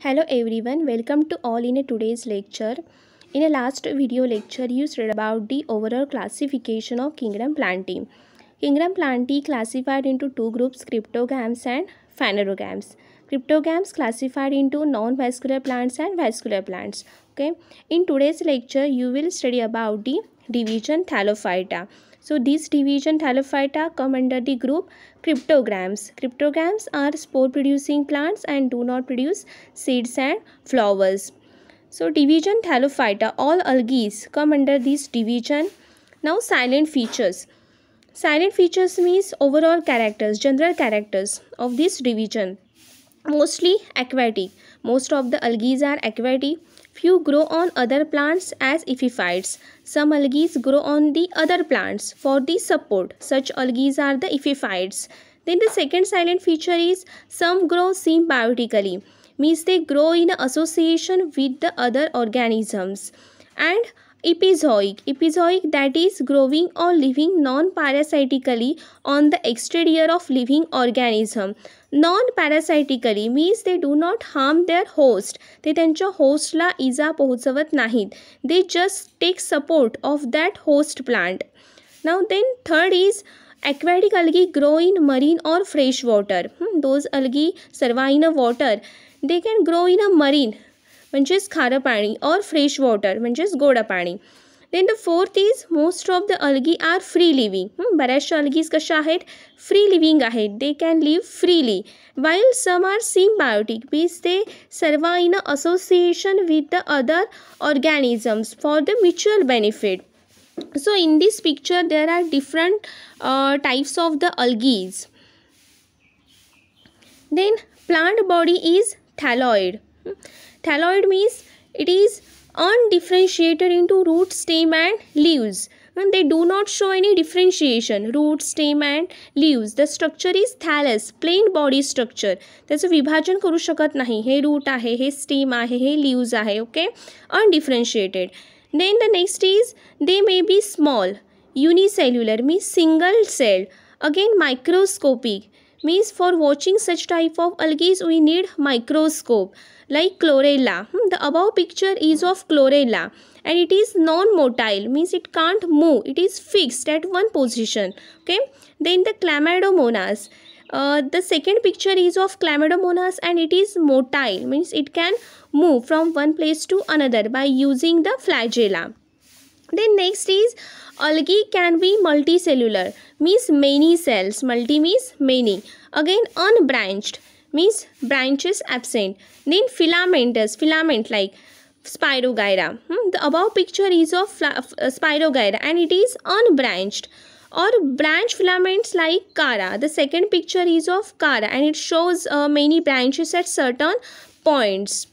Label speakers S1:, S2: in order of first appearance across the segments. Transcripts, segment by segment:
S1: hello everyone welcome to all in a today's lecture in a last video lecture you said about the overall classification of kingdom plantae kingdom plantae classified into two groups cryptogams and phanerogams cryptogams classified into non-vascular plants and vascular plants okay in today's lecture you will study about the division Thallophyta. So these division Thallophyta come under the group cryptograms. Cryptograms are spore producing plants and do not produce seeds and flowers. So division Thallophyta, all algae come under this division. Now silent features. Silent features means overall characters, general characters of this division. Mostly aquatic. Most of the algae are aquatic. Few grow on other plants as epiphytes. Some algae grow on the other plants for the support. Such algae are the epiphytes. Then the second silent feature is some grow symbiotically. Means they grow in association with the other organisms. And epizoic epizoic that is growing or living non parasitically on the exterior of living organism non parasitically means they do not harm their host ते त्यांच्या होस्टला इजा पोहोचवत नाहीत they just take support of that host plant नाव then third is aquatic algae grow in marine or fresh water those algae survive in a water they can grow in a marine म्हणजेच खारं पाणी or fresh water म्हणजेच गोडं पाणी Then the fourth is most of the algae are free living. Hmm, Barash बऱ्याचशा algae कशा आहेत free living आहेत they can live freely. While some are symbiotic means they survive in association with the other organisms for the mutual benefit. So in this picture there are different uh, types of the algae. Then plant body is thalloid. Hmm, thalloid means it is undifferentiated into root, stem and leaves. And they do not show any differentiation, root, stem and leaves. The structure is thallus, plain body structure. There is विभाजन करू शकत nahi हे root आहे हे stem आहे हे leaves आहे okay? Undifferentiated. Then the next is they may be small, unicellular means single cell. Again microscopic means for watching such type of algae we need microscope like chlorella. Hmm, the above picture is of chlorella and it is non-motile means it can't move. It is fixed at one position. Okay. Then the chlamydomonas. Uh, the second picture is of chlamydomonas and it is motile means it can move from one place to another by using the flagella then next is algae can be multicellular means many cells multi means many again unbranched means branches absent then filamentous filament like spirogyra hmm? the above picture is of uh, spirogyra and it is unbranched or branch filaments like cara the second picture is of cara and it shows uh, many branches at certain points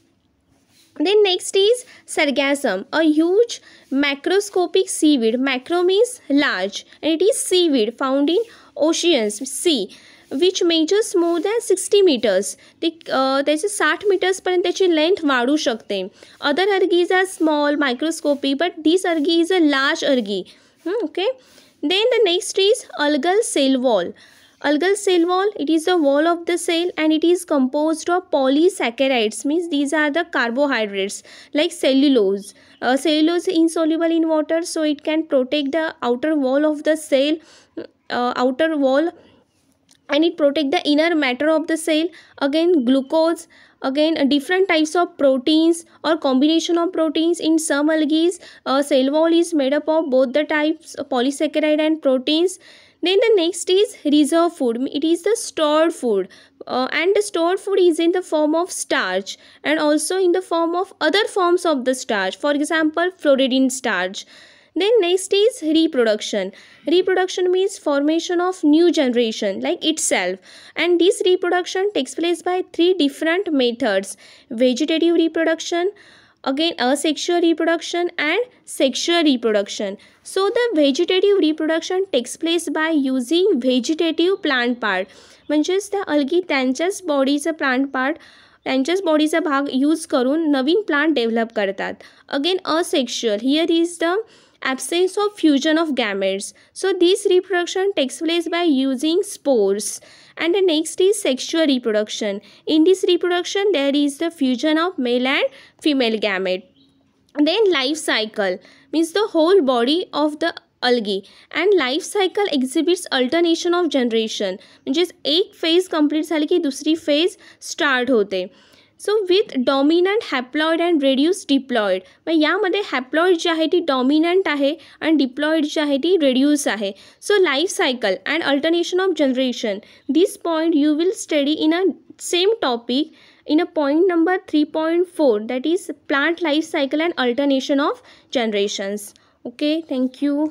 S1: then next is sargassum, a huge macroscopic seaweed. Macro means large and it is seaweed found in oceans, sea, which measures more than 60 meters. The, uh, 60 meters per length vadu shakte. Other argis are small, microscopic, but this argi is a large argi. Hmm, okay. Then the next is algal cell wall. Algal cell wall, it is the wall of the cell and it is composed of polysaccharides means these are the carbohydrates like cellulose. Uh, cellulose insoluble in water so it can protect the outer wall of the cell, uh, outer wall and it protect the inner matter of the cell. Again glucose, again uh, different types of proteins or combination of proteins in some algae uh, cell wall is made up of both the types polysaccharide and proteins then the next is reserve food it is the stored food uh, and the stored food is in the form of starch and also in the form of other forms of the starch for example fluoridine starch then next is reproduction reproduction means formation of new generation like itself and this reproduction takes place by three different methods vegetative reproduction again asexual reproduction and sexual reproduction so the vegetative reproduction takes place by using vegetative plant part म्हणजेच त्या अलगी त्यांच्याच बॉडीचं plant part त्यांच्याच बॉडीचा भाग use करून नवीन plant develop करतात again asexual here is the absence of fusion of gametes. So this reproduction takes place by using spores. And the next is sexual reproduction. In this reproduction, there is the fusion of male and female gamete. Then life cycle means the whole body of the algae and life cycle exhibits alternation of generation which is phase phase झाली की दुसरी phase start होते so with dominant haploid and reduce diploid मग यामध्ये haploid जी आहे ती dominant आहे आणि डिप्लॉइड जी आहे ती रेड्यूस आहे so life cycle and alternation of generation this point you will study in a same topic in a point number 3.4 that is plant life cycle and alternation of generations okay thank you